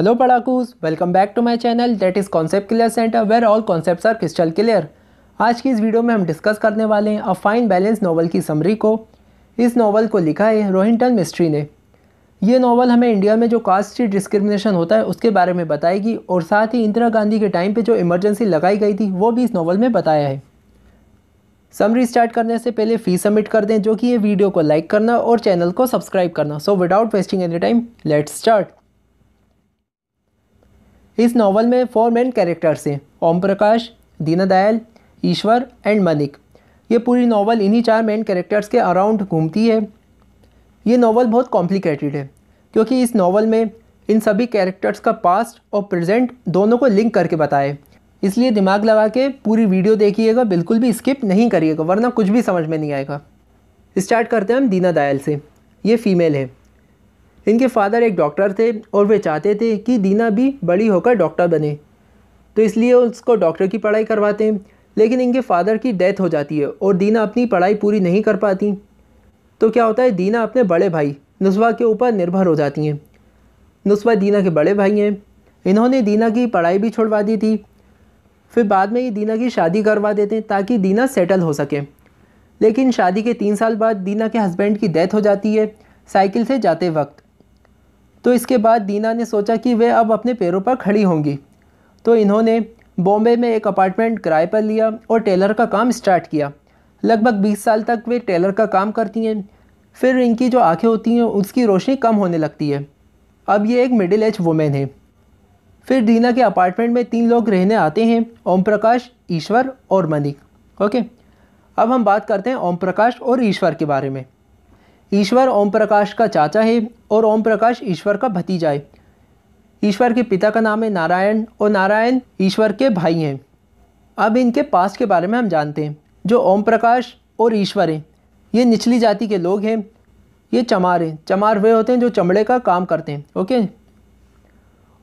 hello Padakus, welcome back to my channel that is concept clear centre where all concepts are crystal clear आज की इस video में हम discuss करने वाले हैं अ फाइन बैलेंस नावल की समरी को इस नावल को लिखा है रोहिंटन मिस्ट्री ने यह नावल हमें इंडिया में जो कास्ट डिस्क्रिमिनेशन होता है उसके बारे में बताएगी और साथ ही इंदिरा गांधी के टाइम पर जो इमरजेंसी लगाई गई थी वो भी इस नावल में बताया है समरी स्टार्ट करने से पहले फ़ी सबमिट कर दें जो कि ये वीडियो को लाइक करना और चैनल को सब्सक्राइब करना so without wasting any time let's start इस नावल में फोर मेन कैरेक्टर्स हैं ओम प्रकाश दीनादयाल ईश्वर एंड मनिक ये पूरी नावल इन्हीं चार मेन कैरेक्टर्स के अराउंड घूमती है ये नावल बहुत कॉम्प्लिकेटेड है क्योंकि इस नावल में इन सभी कैरेक्टर्स का पास्ट और प्रेजेंट दोनों को लिंक करके बताए इसलिए दिमाग लगा के पूरी वीडियो देखिएगा बिल्कुल भी स्किप नहीं करिएगा वरना कुछ भी समझ में नहीं आएगा स्टार्ट करते हैं हम दीना दयाल से ये फीमेल है इनके फादर एक डॉक्टर थे और वे चाहते थे कि दीना भी बड़ी होकर डॉक्टर बने तो इसलिए उसको डॉक्टर की पढ़ाई करवाते हैं लेकिन इनके फादर की डेथ हो जाती है और दीना अपनी पढ़ाई पूरी नहीं कर पाती तो क्या होता है दीना अपने बड़े भाई नुस्वा के ऊपर निर्भर हो जाती हैं नुस्वा दीना के बड़े भाई हैं इन्होंने दीना की पढ़ाई भी छोड़वा दी थी फिर बाद में ये दीना की शादी करवा देते हैं ताकि दीना सेटल हो सके लेकिन शादी के तीन साल बाद दीना के हस्बैंड की डेथ हो जाती है साइकिल से जाते वक्त तो इसके बाद दीना ने सोचा कि वे अब अपने पैरों पर खड़ी होंगी तो इन्होंने बॉम्बे में एक अपार्टमेंट किराए पर लिया और टेलर का काम स्टार्ट किया लगभग 20 साल तक वे टेलर का काम करती हैं फिर इनकी जो आंखें होती हैं उसकी रोशनी कम होने लगती है अब ये एक मिडिल एज वुमेन है फिर दीना के अपार्टमेंट में तीन लोग रहने आते हैं ओम प्रकाश ईश्वर और मनिक ओके अब हम बात करते हैं ओम प्रकाश और ईश्वर के बारे में ईश्वर ओम प्रकाश का चाचा है और ओम प्रकाश ईश्वर का भतीजा है ईश्वर के पिता का नाम है नारायण और नारायण ईश्वर के भाई हैं अब इनके पास के बारे में हम जानते हैं जो ओम प्रकाश और ईश्वर हैं ये निचली जाति के लोग हैं ये चमार हैं चमार वे होते हैं जो चमड़े का काम करते हैं ओके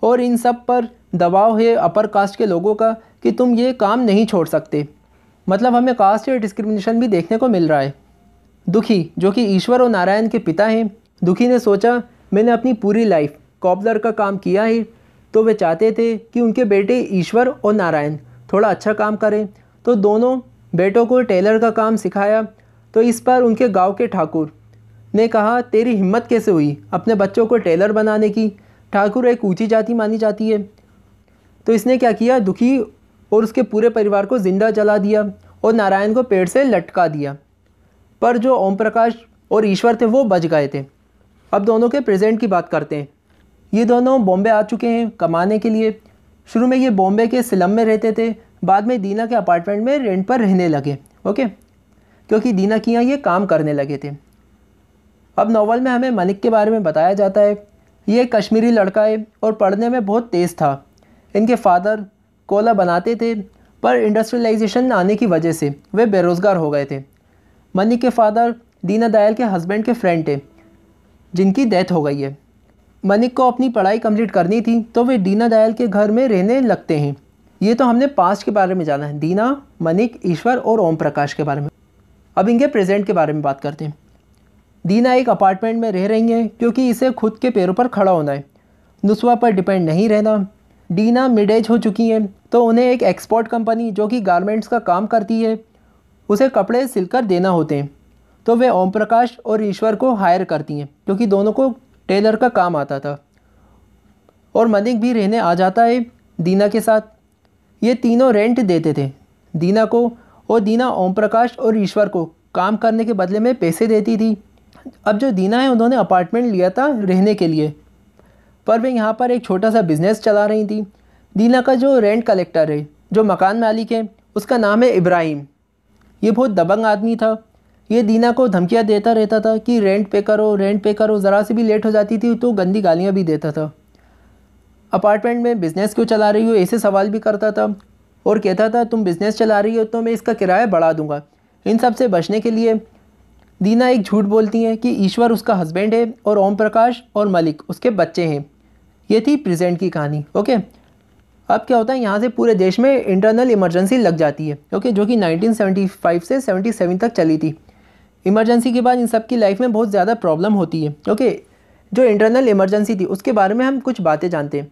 और इन सब पर दबाव है अपर कास्ट के लोगों का कि तुम ये काम नहीं छोड़ सकते मतलब हमें कास्ट या डिस्क्रिमिनेशन भी देखने को मिल रहा है दुखी जो कि ईश्वर और नारायण के पिता हैं दुखी ने सोचा मैंने अपनी पूरी लाइफ कॉबलर का काम किया है तो वे चाहते थे कि उनके बेटे ईश्वर और नारायण थोड़ा अच्छा काम करें तो दोनों बेटों को टेलर का काम सिखाया तो इस पर उनके गांव के ठाकुर ने कहा तेरी हिम्मत कैसे हुई अपने बच्चों को टेलर बनाने की ठाकुर एक ऊँची जाति मानी जाती है तो इसने क्या किया दुखी और उसके पूरे परिवार को ज़िंदा जला दिया और नारायण को पेड़ से लटका दिया पर जो ओम प्रकाश और ईश्वर थे वो बच गए थे अब दोनों के प्रेजेंट की बात करते हैं ये दोनों बॉम्बे आ चुके हैं कमाने के लिए शुरू में ये बॉम्बे के सिलम में रहते थे बाद में दीना के अपार्टमेंट में रेंट पर रहने लगे ओके क्योंकि दीना की यहाँ ये काम करने लगे थे अब नावल में हमें मलिक के बारे में बताया जाता है ये कश्मीरी लड़का है और पढ़ने में बहुत तेज़ था इनके फादर कोला बनाते थे पर इंडस्ट्रियलाइजेशन आने की वजह से वे बेरोज़गार हो गए थे मनी के फादर दीना दयाल के हस्बैंड के फ्रेंड थे जिनकी डेथ हो गई है मनिक को अपनी पढ़ाई कंप्लीट करनी थी तो वे दीना दयाल के घर में रहने लगते हैं ये तो हमने पास्ट के बारे में जाना है दीना मनिक ईश्वर और ओम प्रकाश के बारे में अब इनके प्रेजेंट के बारे में बात करते हैं दीना एक अपार्टमेंट में रह रही हैं क्योंकि इसे खुद के पैरों पर खड़ा होना है नुस्वा पर डिपेंड नहीं रहना डीना मिड एज हो चुकी हैं तो उन्हें एक एक्सपोर्ट कंपनी जो कि गारमेंट्स का काम करती है उसे कपड़े सिलकर देना होते हैं तो वे ओम प्रकाश और ईश्वर को हायर करती हैं क्योंकि दोनों को टेलर का काम आता था और मनिक भी रहने आ जाता है दीना के साथ ये तीनों रेंट देते थे दीना को और दीना ओम प्रकाश और ईश्वर को काम करने के बदले में पैसे देती थी अब जो दीना है उन्होंने अपार्टमेंट लिया था रहने के लिए पर वे यहाँ पर एक छोटा सा बिज़नेस चला रही थी दीना का जो रेंट कलेक्टर है जो मकान मालिक है उसका नाम है इब्राहिम ये बहुत दबंग आदमी था ये दीना को धमकियाँ देता रहता था कि रेंट पे करो रेंट पे करो ज़रा से भी लेट हो जाती थी तो गंदी गालियाँ भी देता था अपार्टमेंट में बिज़नेस क्यों चला रही हो ऐसे सवाल भी करता था और कहता था तुम बिज़नेस चला रही हो तो मैं इसका किराया बढ़ा दूंगा इन सब से बचने के लिए दीना एक झूठ बोलती हैं कि ईश्वर उसका हस्बैंड है और ओम प्रकाश और मलिक उसके बच्चे हैं ये थी प्रेजेंट की कहानी ओके अब क्या होता है यहाँ से पूरे देश में इंटरनल इमरजेंसी लग जाती है ओके जो कि 1975 से 77 तक चली थी इमरजेंसी के बाद इन सब की लाइफ में बहुत ज़्यादा प्रॉब्लम होती है ओके जो इंटरनल इमरजेंसी थी उसके बारे में हम कुछ बातें जानते हैं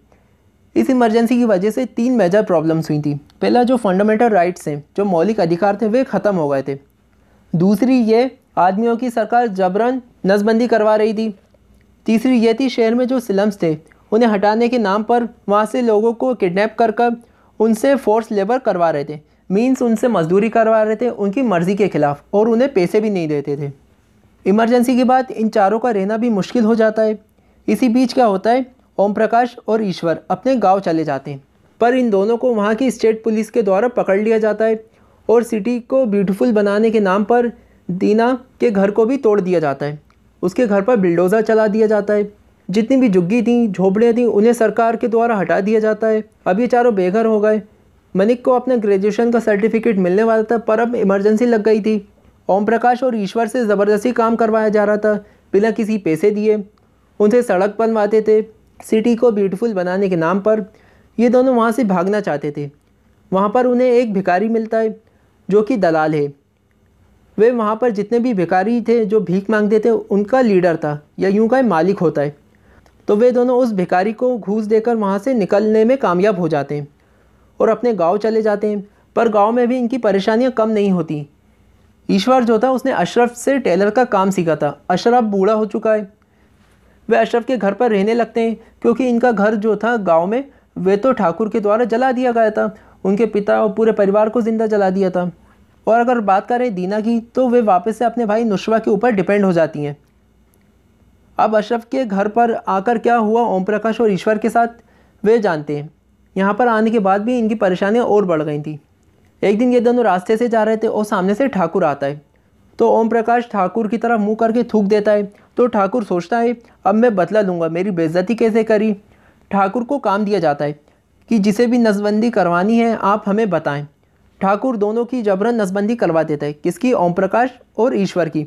इस इमरजेंसी की वजह से तीन मेजर प्रॉब्लम्स हुई थी पहला जो फंडामेंटल राइट्स हैं जो मौलिक अधिकार थे वे ख़त्म हो गए थे दूसरी ये आदमियों की सरकार जबरन नसबंदी करवा रही थी तीसरी ये थी शहर में जो स्लम्स थे उन्हें हटाने के नाम पर वहाँ से लोगों को किडनैप कर कर उनसे फोर्स लेबर करवा रहे थे मीन्स उनसे मजदूरी करवा रहे थे उनकी मर्ज़ी के ख़िलाफ़ और उन्हें पैसे भी नहीं देते थे इमरजेंसी के बाद इन चारों का रहना भी मुश्किल हो जाता है इसी बीच क्या होता है ओम प्रकाश और ईश्वर अपने गांव चले जाते हैं पर इन दोनों को वहाँ की स्टेट पुलिस के द्वारा पकड़ लिया जाता है और सिटी को ब्यूटीफुल बनाने के नाम पर दीना के घर को भी तोड़ दिया जाता है उसके घर पर बिल्डोज़र चला दिया जाता है जितनी भी झुग्गी थी झोपड़ियाँ थीं उन्हें सरकार के द्वारा हटा दिया जाता है अब ये चारों बेघर हो गए मनिक को अपने ग्रेजुएशन का सर्टिफिकेट मिलने वाला था पर अब इमरजेंसी लग गई थी ओम प्रकाश और ईश्वर से ज़बरदस्ती काम करवाया जा रहा था बिना किसी पैसे दिए उनसे सड़क बनवाते थे सिटी को ब्यूटीफुल बनाने के नाम पर ये दोनों वहाँ से भागना चाहते थे वहाँ पर उन्हें एक भिखारी मिलता है जो कि दलाल है वे वहाँ पर जितने भी भिखारी थे जो भीख मांगते थे उनका लीडर था या यूँ का मालिक होता है तो वे दोनों उस भिकारी को घूस देकर वहाँ से निकलने में कामयाब हो जाते हैं और अपने गांव चले जाते हैं पर गांव में भी इनकी परेशानियाँ कम नहीं होती ईश्वर जो था उसने अशरफ से टेलर का काम सीखा था अशरफ बूढ़ा हो चुका है वे अशरफ के घर पर रहने लगते हैं क्योंकि इनका घर जो था गाँव में वे तो ठाकुर के द्वारा जला दिया गया था उनके पिता और पूरे परिवार को ज़िंदा जला दिया था और अगर बात करें दीना की तो वे वापस से अपने भाई नुशवा के ऊपर डिपेंड हो जाती हैं अब अशरफ के घर पर आकर क्या हुआ ओम प्रकाश और ईश्वर के साथ वे जानते हैं यहाँ पर आने के बाद भी इनकी परेशानियाँ और बढ़ गई थी एक दिन ये दोनों रास्ते से जा रहे थे और सामने से ठाकुर आता है तो ओम प्रकाश ठाकुर की तरफ मुंह करके थूक देता है तो ठाकुर सोचता है अब मैं बदला लूँगा मेरी बेइज्जती कैसे करी ठाकुर को काम दिया जाता है कि जिसे भी नसबंदी करवानी है आप हमें बताएं ठाकुर दोनों की जबरन नसबंदी करवा देता है किसकी ओम प्रकाश और ईश्वर की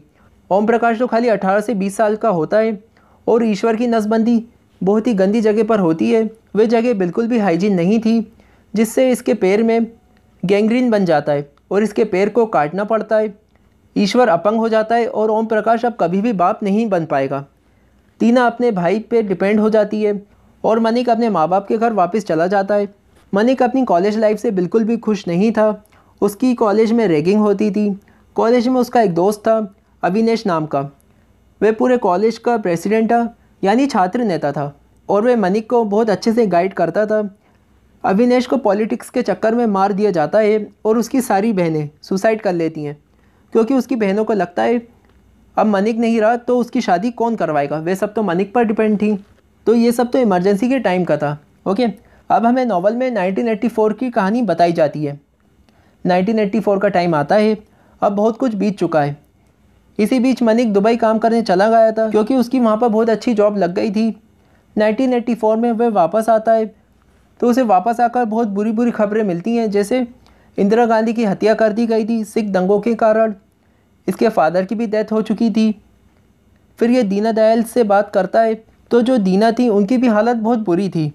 ओम प्रकाश तो खाली अठारह से बीस साल का होता है और ईश्वर की नसबंदी बहुत ही गंदी जगह पर होती है वह जगह बिल्कुल भी हाइजीन नहीं थी जिससे इसके पैर में गैंग्रीन बन जाता है और इसके पैर को काटना पड़ता है ईश्वर अपंग हो जाता है और ओम प्रकाश अब कभी भी बाप नहीं बन पाएगा टीना अपने भाई पर डिपेंड हो जाती है और मनिक अपने माँ बाप के घर वापस चला जाता है मनिक अपनी कॉलेज लाइफ से बिल्कुल भी खुश नहीं था उसकी कॉलेज में रैगिंग होती थी कॉलेज में उसका एक दोस्त था अविनेश नाम का वह पूरे कॉलेज का प्रेसिडेंट था यानी छात्र नेता था और वह मनिक को बहुत अच्छे से गाइड करता था अविनेश को पॉलिटिक्स के चक्कर में मार दिया जाता है और उसकी सारी बहनें सुसाइड कर लेती हैं क्योंकि उसकी बहनों को लगता है अब मनिक नहीं रहा तो उसकी शादी कौन करवाएगा वे सब तो मनिक पर डिपेंड थी तो ये सब तो इमरजेंसी के टाइम का था ओके अब हमें नावल में 1984 की कहानी बताई जाती है 1984 का टाइम आता है अब बहुत कुछ बीत चुका है इसी बीच मनिक दुबई काम करने चला गया था क्योंकि उसकी वहाँ पर बहुत अच्छी जॉब लग गई थी 1984 में वह वापस आता है तो उसे वापस आकर बहुत बुरी बुरी खबरें मिलती हैं जैसे इंदिरा गांधी की हत्या कर दी गई थी सिख दंगों के कारण इसके फादर की भी डेथ हो चुकी थी फिर ये दीना दयाल से बात करता है तो जो दीना थी उनकी भी हालत बहुत बुरी थी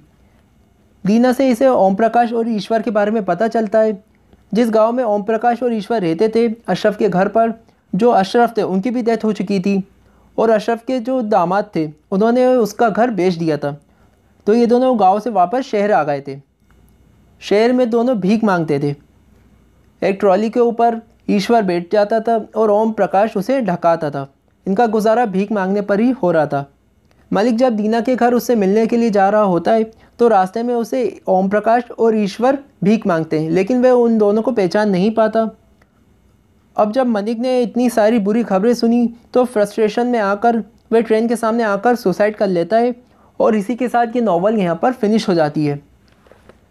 दीना से इसे ओम प्रकाश और ईश्वर के बारे में पता चलता है जिस गांव में ओम प्रकाश और ईश्वर रहते थे अशरफ के घर पर जो अशरफ थे उनकी भी डेथ हो चुकी थी और अशरफ के जो दामाद थे उन्होंने उसका घर बेच दिया था तो ये दोनों गांव से वापस शहर आ गए थे शहर में दोनों भीख मांगते थे एक ट्रॉली के ऊपर ईश्वर बैठ जाता था और ओम प्रकाश उसे ढकाता था इनका गुजारा भीख मांगने पर ही हो रहा था मलिक जब दीना के घर उससे मिलने के लिए जा रहा होता है तो रास्ते में उसे ओम प्रकाश और ईश्वर भीख मांगते हैं लेकिन वह उन दोनों को पहचान नहीं पाता अब जब मनिक ने इतनी सारी बुरी खबरें सुनी तो फ्रस्ट्रेशन में आकर वह ट्रेन के सामने आकर सुसाइड कर लेता है और इसी के साथ ये नावल यहाँ पर फिनिश हो जाती है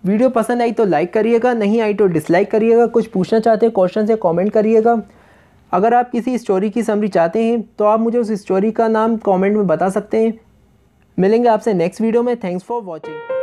वीडियो पसंद आई तो लाइक करिएगा नहीं आई तो डिसलाइक करिएगा कुछ पूछना चाहते हैं क्वेश्चन से कमेंट करिएगा अगर आप किसी स्टोरी की समरी चाहते हैं तो आप मुझे उस स्टोरी का नाम कमेंट में बता सकते हैं मिलेंगे आपसे नेक्स्ट वीडियो में थैंक्स फॉर वॉचिंग